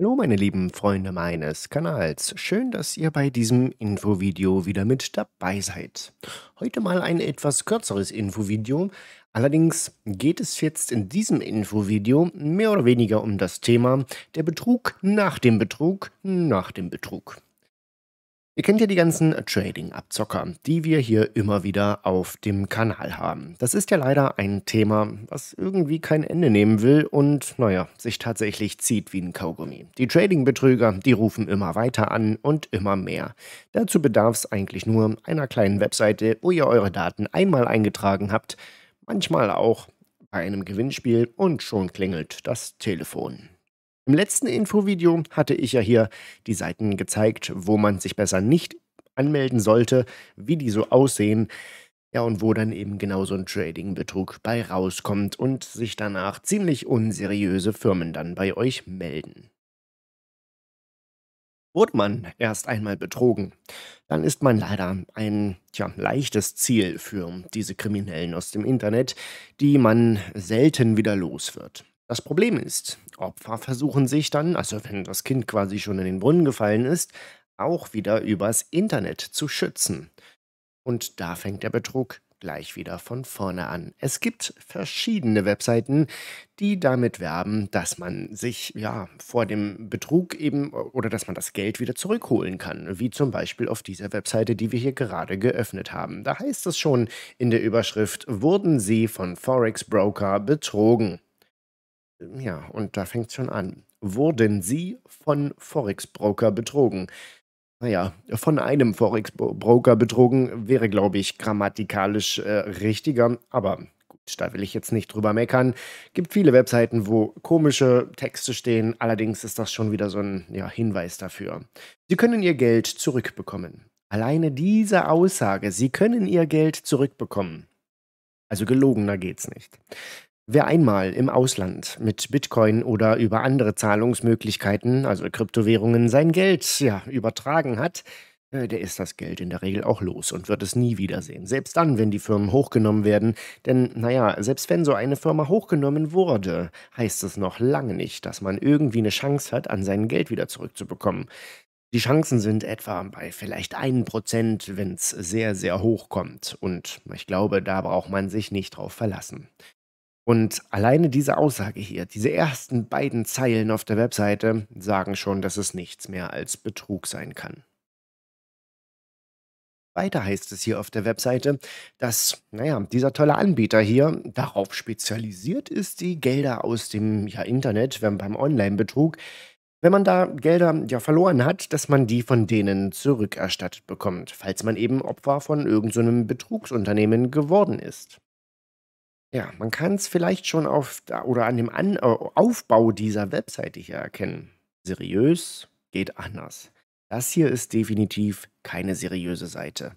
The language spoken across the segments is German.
Hallo meine lieben Freunde meines Kanals, schön, dass ihr bei diesem Infovideo wieder mit dabei seid. Heute mal ein etwas kürzeres Infovideo, allerdings geht es jetzt in diesem Infovideo mehr oder weniger um das Thema der Betrug nach dem Betrug nach dem Betrug. Ihr kennt ja die ganzen Trading-Abzocker, die wir hier immer wieder auf dem Kanal haben. Das ist ja leider ein Thema, was irgendwie kein Ende nehmen will und, naja, sich tatsächlich zieht wie ein Kaugummi. Die Trading-Betrüger, die rufen immer weiter an und immer mehr. Dazu bedarf es eigentlich nur einer kleinen Webseite, wo ihr eure Daten einmal eingetragen habt, manchmal auch bei einem Gewinnspiel und schon klingelt das Telefon. Im letzten Infovideo hatte ich ja hier die Seiten gezeigt, wo man sich besser nicht anmelden sollte, wie die so aussehen. Ja, und wo dann eben genau so ein Trading-Betrug bei rauskommt und sich danach ziemlich unseriöse Firmen dann bei euch melden. Wurde man erst einmal betrogen, dann ist man leider ein tja, leichtes Ziel für diese Kriminellen aus dem Internet, die man selten wieder los wird. Das Problem ist, Opfer versuchen sich dann, also wenn das Kind quasi schon in den Brunnen gefallen ist, auch wieder übers Internet zu schützen. Und da fängt der Betrug gleich wieder von vorne an. Es gibt verschiedene Webseiten, die damit werben, dass man sich ja vor dem Betrug eben oder dass man das Geld wieder zurückholen kann, wie zum Beispiel auf dieser Webseite, die wir hier gerade geöffnet haben. Da heißt es schon in der Überschrift, wurden Sie von Forex Broker betrogen. Ja, und da fängt es schon an. Wurden Sie von Forex-Broker betrogen? Naja, von einem Forex-Broker betrogen wäre, glaube ich, grammatikalisch äh, richtiger, aber gut, da will ich jetzt nicht drüber meckern. Gibt viele Webseiten, wo komische Texte stehen, allerdings ist das schon wieder so ein ja, Hinweis dafür. Sie können Ihr Geld zurückbekommen. Alleine diese Aussage, Sie können Ihr Geld zurückbekommen. Also gelogener geht's nicht. Wer einmal im Ausland mit Bitcoin oder über andere Zahlungsmöglichkeiten, also Kryptowährungen, sein Geld ja, übertragen hat, äh, der ist das Geld in der Regel auch los und wird es nie wiedersehen. Selbst dann, wenn die Firmen hochgenommen werden. Denn, naja, selbst wenn so eine Firma hochgenommen wurde, heißt es noch lange nicht, dass man irgendwie eine Chance hat, an sein Geld wieder zurückzubekommen. Die Chancen sind etwa bei vielleicht 1%, wenn es sehr, sehr hoch kommt. Und ich glaube, da braucht man sich nicht drauf verlassen. Und alleine diese Aussage hier, diese ersten beiden Zeilen auf der Webseite sagen schon, dass es nichts mehr als Betrug sein kann. Weiter heißt es hier auf der Webseite, dass, naja, dieser tolle Anbieter hier darauf spezialisiert ist, die Gelder aus dem ja, Internet, wenn beim Online-Betrug, wenn man da Gelder ja verloren hat, dass man die von denen zurückerstattet bekommt, falls man eben Opfer von irgendeinem so Betrugsunternehmen geworden ist. Ja, man kann es vielleicht schon auf oder an dem an Aufbau dieser Webseite hier erkennen. Seriös geht anders. Das hier ist definitiv keine seriöse Seite.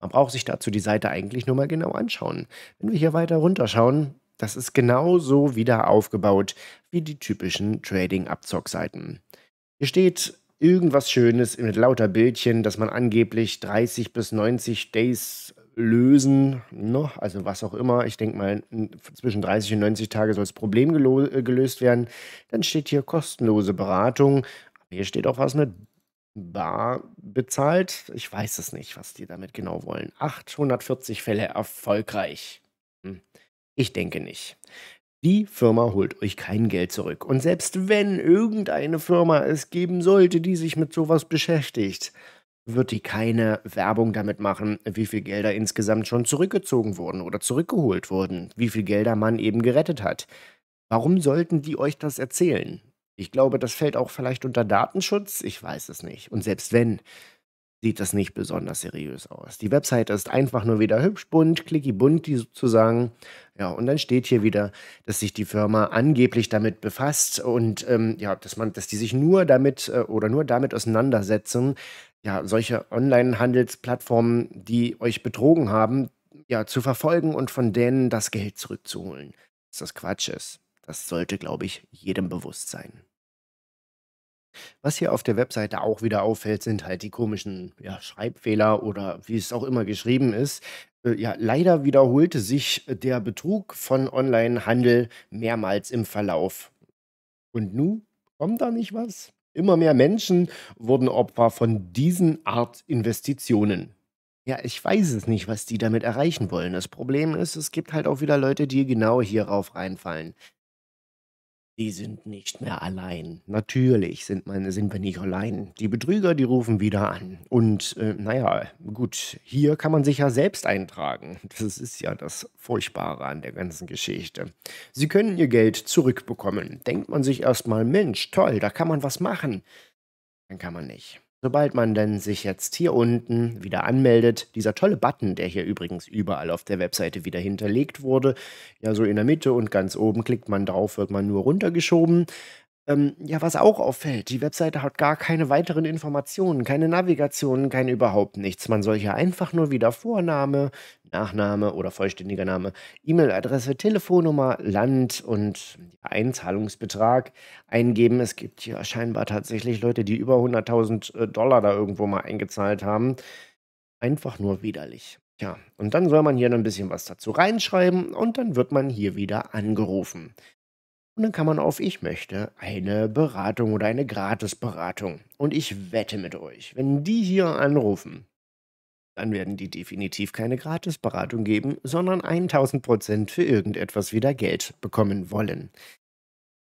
Man braucht sich dazu die Seite eigentlich nur mal genau anschauen. Wenn wir hier weiter runterschauen, das ist genauso wieder aufgebaut wie die typischen Trading-Abzock-Seiten. Hier steht irgendwas Schönes mit lauter Bildchen, dass man angeblich 30 bis 90 Days lösen, ne? also was auch immer. Ich denke mal, zwischen 30 und 90 Tage soll das Problem äh, gelöst werden. Dann steht hier kostenlose Beratung. Hier steht auch was mit bar bezahlt. Ich weiß es nicht, was die damit genau wollen. 840 Fälle erfolgreich. Hm. Ich denke nicht. Die Firma holt euch kein Geld zurück. Und selbst wenn irgendeine Firma es geben sollte, die sich mit sowas beschäftigt, wird die keine Werbung damit machen, wie viel Gelder insgesamt schon zurückgezogen wurden oder zurückgeholt wurden, wie viel Gelder man eben gerettet hat. Warum sollten die euch das erzählen? Ich glaube, das fällt auch vielleicht unter Datenschutz, ich weiß es nicht. Und selbst wenn, sieht das nicht besonders seriös aus. Die Webseite ist einfach nur wieder hübsch bunt, klicky bunt die sozusagen. Ja, und dann steht hier wieder, dass sich die Firma angeblich damit befasst und ähm, ja, dass man, dass die sich nur damit äh, oder nur damit auseinandersetzen, ja, solche Online-Handelsplattformen, die euch betrogen haben, ja, zu verfolgen und von denen das Geld zurückzuholen. Dass das Quatsch ist. Das sollte, glaube ich, jedem bewusst sein. Was hier auf der Webseite auch wieder auffällt, sind halt die komischen ja, Schreibfehler oder wie es auch immer geschrieben ist. Äh, ja, leider wiederholte sich der Betrug von Online-Handel mehrmals im Verlauf. Und nun kommt da nicht was? Immer mehr Menschen wurden Opfer von diesen Art Investitionen. Ja, ich weiß es nicht, was die damit erreichen wollen. Das Problem ist, es gibt halt auch wieder Leute, die genau hierauf reinfallen. Die sind nicht mehr allein. Natürlich sind, meine, sind wir nicht allein. Die Betrüger, die rufen wieder an. Und äh, naja, gut, hier kann man sich ja selbst eintragen. Das ist ja das Furchtbare an der ganzen Geschichte. Sie können ihr Geld zurückbekommen. Denkt man sich erstmal, Mensch, toll, da kann man was machen. Dann kann man nicht. Sobald man dann sich jetzt hier unten wieder anmeldet, dieser tolle Button, der hier übrigens überall auf der Webseite wieder hinterlegt wurde, ja so in der Mitte und ganz oben klickt man drauf, wird man nur runtergeschoben. Ähm, ja, was auch auffällt, die Webseite hat gar keine weiteren Informationen, keine Navigationen, kein überhaupt nichts. Man soll hier einfach nur wieder Vorname, Nachname oder vollständiger Name, E-Mail-Adresse, Telefonnummer, Land und Einzahlungsbetrag eingeben. Es gibt hier scheinbar tatsächlich Leute, die über 100.000 äh, Dollar da irgendwo mal eingezahlt haben. Einfach nur widerlich. Tja, und dann soll man hier noch ein bisschen was dazu reinschreiben und dann wird man hier wieder angerufen. Und dann kann man auf Ich möchte eine Beratung oder eine Gratisberatung. Und ich wette mit euch, wenn die hier anrufen, dann werden die definitiv keine Gratisberatung geben, sondern 1000% für irgendetwas wieder Geld bekommen wollen.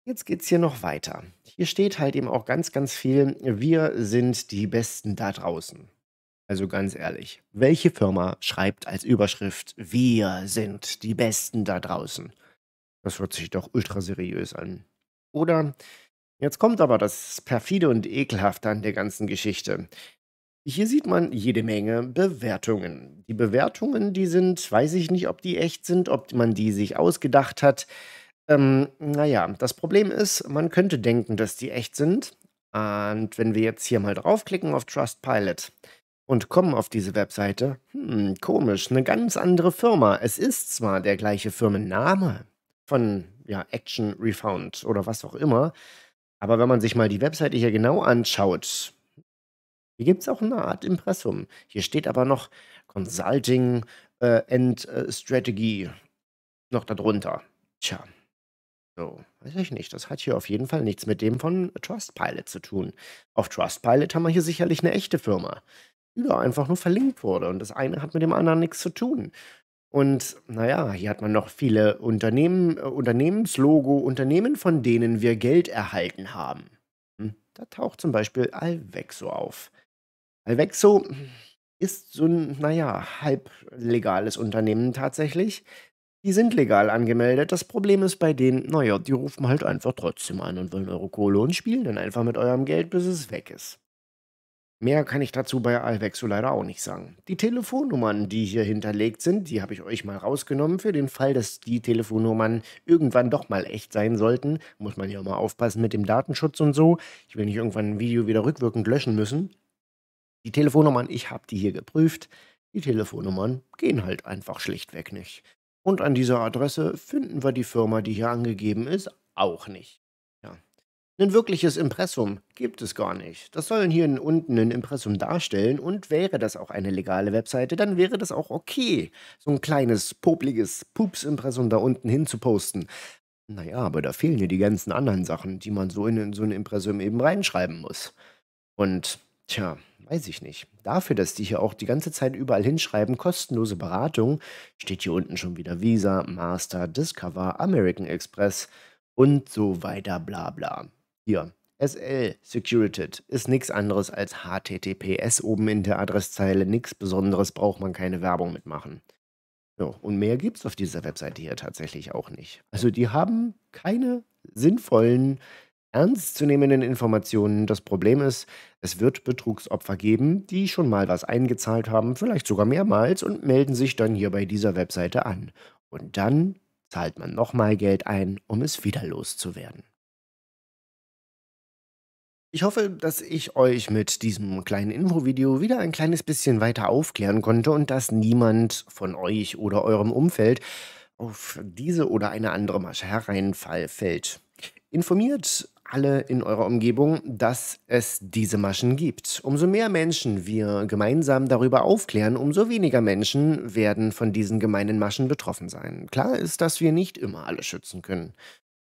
Jetzt geht's hier noch weiter. Hier steht halt eben auch ganz, ganz viel, wir sind die Besten da draußen. Also ganz ehrlich, welche Firma schreibt als Überschrift, wir sind die Besten da draußen? Das hört sich doch ultra seriös an. Oder, jetzt kommt aber das perfide und ekelhafte an der ganzen Geschichte. Hier sieht man jede Menge Bewertungen. Die Bewertungen, die sind, weiß ich nicht, ob die echt sind, ob man die sich ausgedacht hat. Ähm, naja, das Problem ist, man könnte denken, dass die echt sind. Und wenn wir jetzt hier mal draufklicken auf Trustpilot und kommen auf diese Webseite, hm, komisch, eine ganz andere Firma. Es ist zwar der gleiche Firmenname, von ja, Action Refound oder was auch immer. Aber wenn man sich mal die Webseite hier genau anschaut, hier gibt es auch eine Art Impressum. Hier steht aber noch Consulting äh, and äh, Strategy noch darunter. Tja, so, weiß ich nicht. Das hat hier auf jeden Fall nichts mit dem von Trustpilot zu tun. Auf Trustpilot haben wir hier sicherlich eine echte Firma, die da einfach nur verlinkt wurde. Und das eine hat mit dem anderen nichts zu tun. Und naja, hier hat man noch viele Unternehmen, äh, Unternehmenslogo, Unternehmen, von denen wir Geld erhalten haben. Hm, da taucht zum Beispiel Alvexo auf. Alvexo ist so ein, naja, halb legales Unternehmen tatsächlich. Die sind legal angemeldet. Das Problem ist bei denen, naja, die rufen halt einfach trotzdem an und wollen eure Kohle und spielen dann einfach mit eurem Geld, bis es weg ist. Mehr kann ich dazu bei Alvexo leider auch nicht sagen. Die Telefonnummern, die hier hinterlegt sind, die habe ich euch mal rausgenommen. Für den Fall, dass die Telefonnummern irgendwann doch mal echt sein sollten, muss man ja mal aufpassen mit dem Datenschutz und so. Ich will nicht irgendwann ein Video wieder rückwirkend löschen müssen. Die Telefonnummern, ich habe die hier geprüft. Die Telefonnummern gehen halt einfach schlichtweg nicht. Und an dieser Adresse finden wir die Firma, die hier angegeben ist, auch nicht. Ein wirkliches Impressum gibt es gar nicht. Das sollen hier unten ein Impressum darstellen und wäre das auch eine legale Webseite, dann wäre das auch okay, so ein kleines, popliges Pups-Impressum da unten hinzuposten. Naja, aber da fehlen ja die ganzen anderen Sachen, die man so in, in so ein Impressum eben reinschreiben muss. Und, tja, weiß ich nicht. Dafür, dass die hier auch die ganze Zeit überall hinschreiben, kostenlose Beratung, steht hier unten schon wieder Visa, Master, Discover, American Express und so weiter, bla bla. Hier, SL Securited ist nichts anderes als HTTPS oben in der Adresszeile. Nichts Besonderes braucht man keine Werbung mitmachen. So, und mehr gibt es auf dieser Webseite hier tatsächlich auch nicht. Also die haben keine sinnvollen, ernstzunehmenden Informationen. Das Problem ist, es wird Betrugsopfer geben, die schon mal was eingezahlt haben, vielleicht sogar mehrmals, und melden sich dann hier bei dieser Webseite an. Und dann zahlt man nochmal Geld ein, um es wieder loszuwerden. Ich hoffe, dass ich euch mit diesem kleinen Infovideo wieder ein kleines bisschen weiter aufklären konnte und dass niemand von euch oder eurem Umfeld auf diese oder eine andere Masche hereinfällt. Informiert alle in eurer Umgebung, dass es diese Maschen gibt. Umso mehr Menschen wir gemeinsam darüber aufklären, umso weniger Menschen werden von diesen gemeinen Maschen betroffen sein. Klar ist, dass wir nicht immer alle schützen können.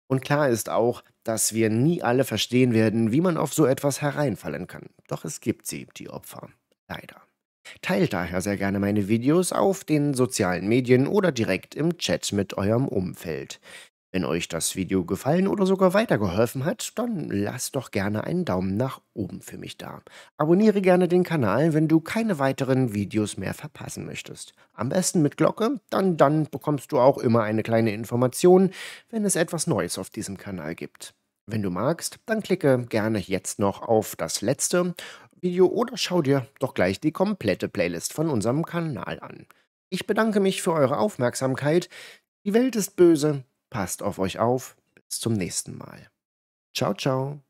Und klar ist auch, dass wir nie alle verstehen werden, wie man auf so etwas hereinfallen kann. Doch es gibt sie, die Opfer. Leider. Teilt daher sehr gerne meine Videos auf den sozialen Medien oder direkt im Chat mit eurem Umfeld. Wenn euch das Video gefallen oder sogar weitergeholfen hat, dann lasst doch gerne einen Daumen nach oben für mich da. Abonniere gerne den Kanal, wenn du keine weiteren Videos mehr verpassen möchtest. Am besten mit Glocke, dann, dann bekommst du auch immer eine kleine Information, wenn es etwas Neues auf diesem Kanal gibt. Wenn du magst, dann klicke gerne jetzt noch auf das letzte Video oder schau dir doch gleich die komplette Playlist von unserem Kanal an. Ich bedanke mich für eure Aufmerksamkeit. Die Welt ist böse, Passt auf euch auf. Bis zum nächsten Mal. Ciao, ciao.